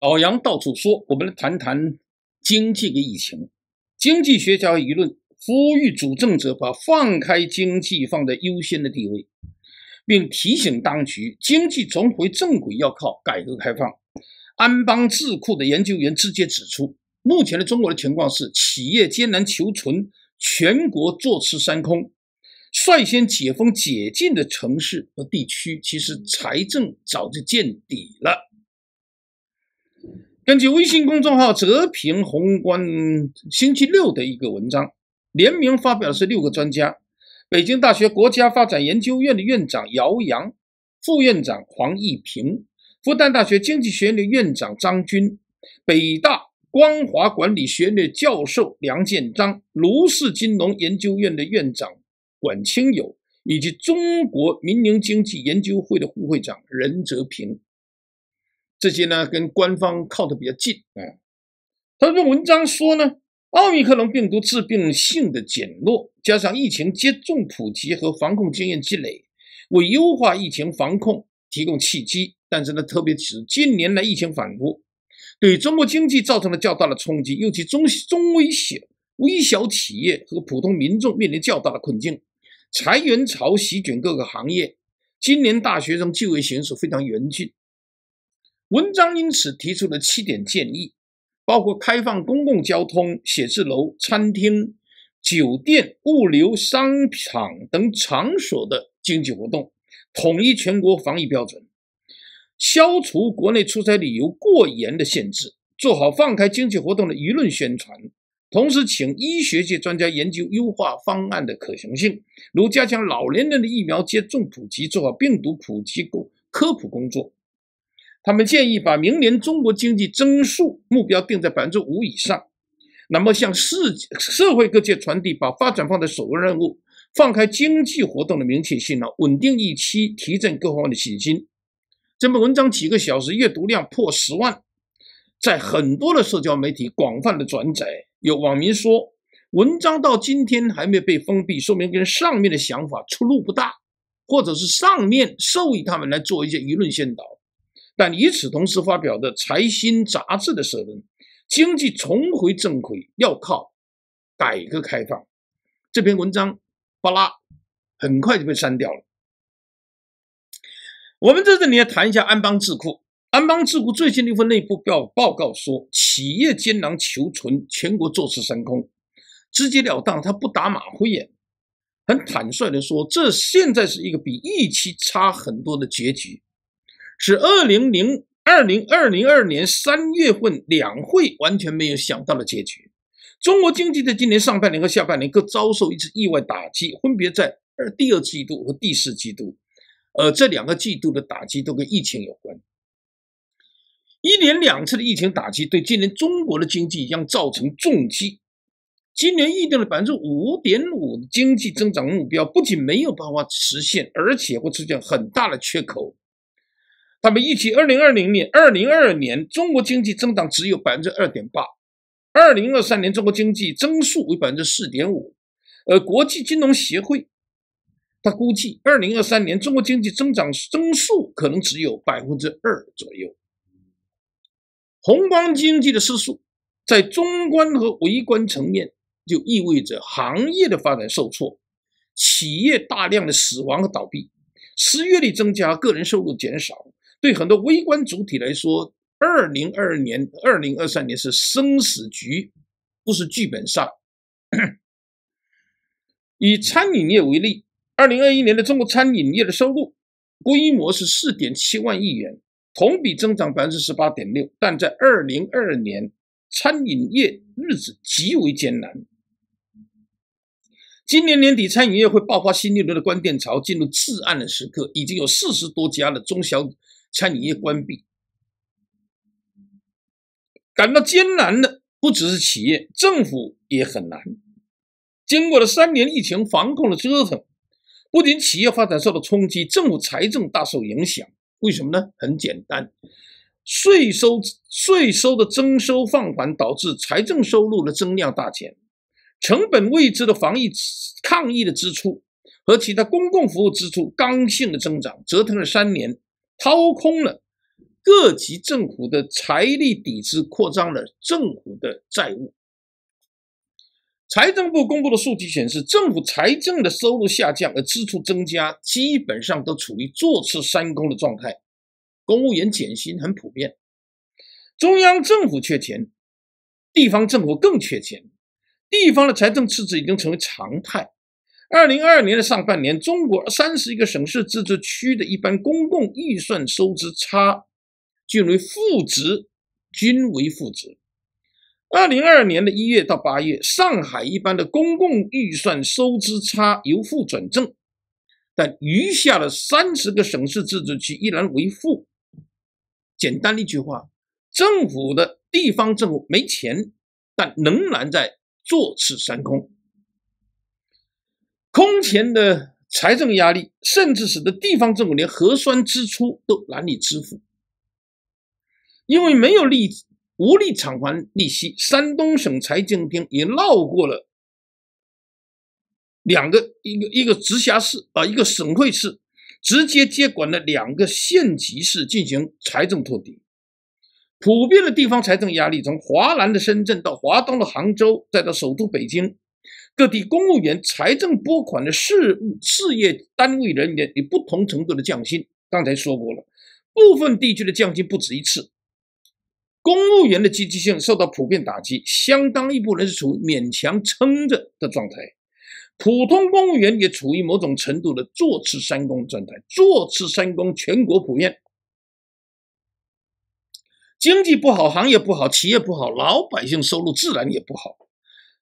老杨到处说，我们来谈谈经济跟疫情。经济学家舆论呼吁主政者把放开经济放在优先的地位，并提醒当局，经济重回正轨要靠改革开放。安邦智库的研究员直接指出，目前的中国的情况是，企业艰难求存，全国坐吃山空。率先解封解禁的城市和地区，其实财政早就见底了。根据微信公众号“泽平宏观”星期六的一个文章，联名发表的是六个专家：北京大学国家发展研究院的院长姚洋、副院长黄益平，复旦大学经济学院的院长张军，北大光华管理学院的教授梁建章，卢氏金融研究院的院长管清友，以及中国民营经济研究会的副会长任泽平。这些呢，跟官方靠的比较近。嗯，他这文章说呢，奥密克戎病毒致病性的减弱，加上疫情接种普及和防控经验积累，为优化疫情防控提供契机。但是呢，特别是近年来疫情反复，对中国经济造成了较大的冲击，尤其中中微小微小企业和普通民众面临较大的困境，裁员潮席卷各个行业。今年大学生就业形势非常严峻。文章因此提出了七点建议，包括开放公共交通、写字楼、餐厅、酒店、物流、商场等场所的经济活动，统一全国防疫标准，消除国内出差旅游过严的限制，做好放开经济活动的舆论宣传，同时请医学界专家研究优化方案的可行性，如加强老年人的疫苗接种普及，做好病毒普及工科普工作。他们建议把明年中国经济增速目标定在百分之五以上，那么向世社会各界传递把发展放在首位任务，放开经济活动的明确信号，稳定预期，提振各方的信心。这篇文章几个小时阅读量破十万，在很多的社交媒体广泛的转载。有网民说，文章到今天还没被封闭，说明跟上面的想法出入不大，或者是上面授意他们来做一些舆论先导。但与此同时发表的《财新》杂志的社论“经济重回正轨要靠改革开放”这篇文章，巴拉，很快就被删掉了。我们在这里要谈一下安邦智库。安邦智库最近的一份内部报报告说，企业艰难求存，全国坐吃山空，直截了当，他不打马虎眼，很坦率的说，这现在是一个比预期差很多的结局。是二零零二零二零二年三月份两会完全没有想到的结局。中国经济在今年上半年和下半年各遭受一次意外打击，分别在二第二季度和第四季度。呃，这两个季度的打击都跟疫情有关。一年两次的疫情打击对今年中国的经济将造成重击。今年预定的百分之五点五的经济增长目标不仅没有办法实现，而且会出现很大的缺口。他们预计，二零二零年、二零二二年，中国经济增长只有百分之二点八；二零二三年，中国经济增速为百分之四点五。呃，国际金融协会，他估计，二零二三年中国经济增长增速可能只有百分之二左右。宏观经济的失速，在中观和微观层面，就意味着行业的发展受挫，企业大量的死亡和倒闭，失业率增加，个人收入减少。对很多微观主体来说，二零二二年、二零二三年是生死局，不是剧本杀。以餐饮业为例，二零二一年的中国餐饮业的收入规模是四点七万亿元，同比增长百分之十八点六。但在二零二二年，餐饮业日子极为艰难。今年年底，餐饮业会爆发新一轮的关店潮，进入至暗的时刻。已经有四十多家的中小。餐饮业关闭，感到艰难的不只是企业，政府也很难。经过了三年疫情防控的折腾，不仅企业发展受到冲击，政府财政大受影响。为什么呢？很简单，税收税收的增收放缓，导致财政收入的增量大减；成本未知的防疫抗疫的支出和其他公共服务支出刚性的增长，折腾了三年。掏空了各级政府的财力底子，扩张了政府的债务。财政部公布的数据显示，政府财政的收入下降而支出增加，基本上都处于坐吃山空的状态。公务员减薪很普遍，中央政府缺钱，地方政府更缺钱，地方的财政赤字已经成为常态。二零二二年的上半年，中国三十一个省市自治区的一般公共预算收支差均为负值，均为负值。二零二二年的一月到八月，上海一般的公共预算收支差由负转正，但余下的三十个省市自治区依然为负。简单一句话，政府的地方政府没钱，但仍然在坐吃山空。空前的财政压力，甚至使得地方政府连核酸支出都难以支付，因为没有利，无力偿还利息。山东省财政厅也绕过了两个一个一个直辖市啊，一个省会市，直接接管了两个县级市进行财政托底。普遍的地方财政压力，从华南的深圳到华东的杭州，再到首都北京。各地公务员、财政拨款的事务事业单位人员有不同程度的降薪。刚才说过了，部分地区的降薪不止一次。公务员的积极性受到普遍打击，相当一部分人是处于勉强撑着的状态。普通公务员也处于某种程度的坐吃山空状态，坐吃山空，全国普遍。经济不好，行业不好，企业不好，老百姓收入自然也不好。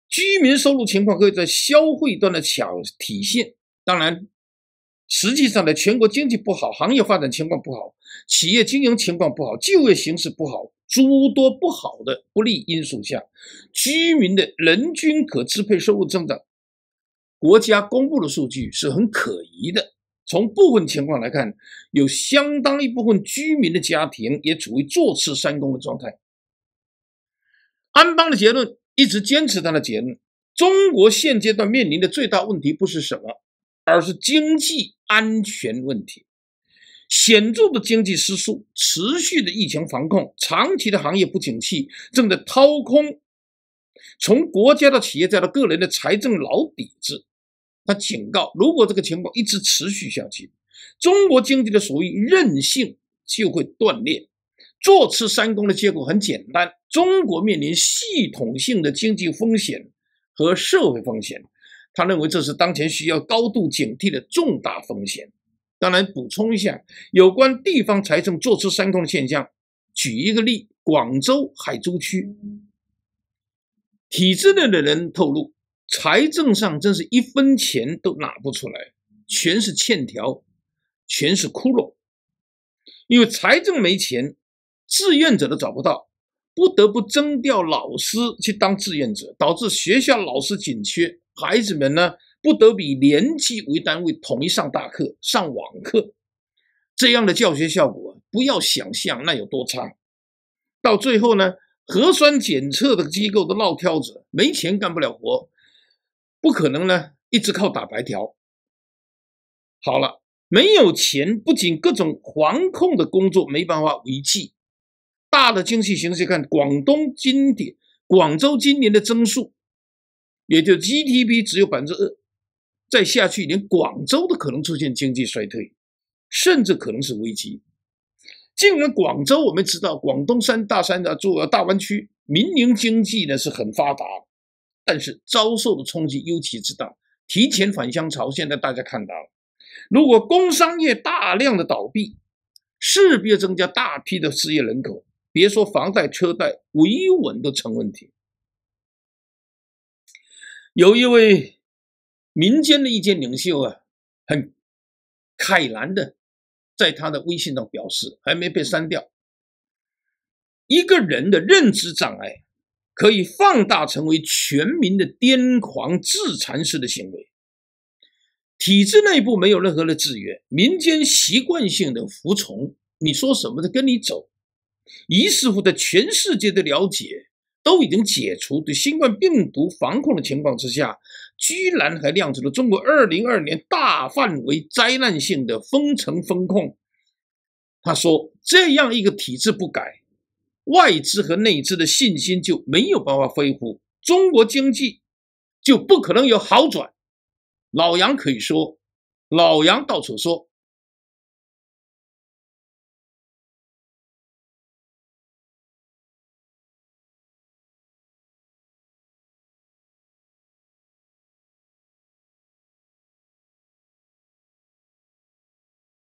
居民收入情况可以在消费端的强体现。当然，实际上呢，全国经济不好，行业发展情况不好，企业经营情况不好，就业形势不好，诸多不好的不利因素下，居民的人均可支配收入增长，国家公布的数据是很可疑的。从部分情况来看，有相当一部分居民的家庭也处于坐吃山空的状态。安邦的结论。一直坚持他的结论：中国现阶段面临的最大问题不是什么，而是经济安全问题。显著的经济失速、持续的疫情防控、长期的行业不景气，正在掏空从国家的企业再到个人的财政老底子。他警告：如果这个情况一直持续下去，中国经济的所谓韧性就会断裂。坐吃山空的结果很简单，中国面临系统性的经济风险和社会风险。他认为这是当前需要高度警惕的重大风险。当然，补充一下有关地方财政坐吃山空的现象，举一个例：广州海珠区体制内的人透露，财政上真是一分钱都拿不出来，全是欠条，全是窟窿，因为财政没钱。志愿者都找不到，不得不征调老师去当志愿者，导致学校老师紧缺。孩子们呢，不得比以年级为单位统一上大课、上网课，这样的教学效果不要想象那有多差。到最后呢，核酸检测的机构都闹挑子，没钱干不了活，不可能呢一直靠打白条。好了，没有钱，不仅各种防控的工作没办法维系。大的经济形势看，广东今年、广州今年的增速，也就 GDP 只有百分之二，再下去，连广州都可能出现经济衰退，甚至可能是危机。进管广州我们知道，广东三大三大主要大湾区民营经济呢是很发达，但是遭受的冲击尤其之大。提前返乡潮，现在大家看到了，如果工商业大量的倒闭，势必增加大批的失业人口。别说房贷、车贷，维稳都成问题。有一位民间的意见领袖啊，很慨然的在他的微信上表示，还没被删掉。一个人的认知障碍，可以放大成为全民的癫狂自残式的行为。体制内部没有任何的制约，民间习惯性的服从，你说什么的跟你走。于是乎，在全世界的了解都已经解除对新冠病毒防控的情况之下，居然还亮出了中国二零二年大范围灾难性的封城封控。他说：“这样一个体制不改，外资和内资的信心就没有办法恢复，中国经济就不可能有好转。”老杨可以说，老杨到处说。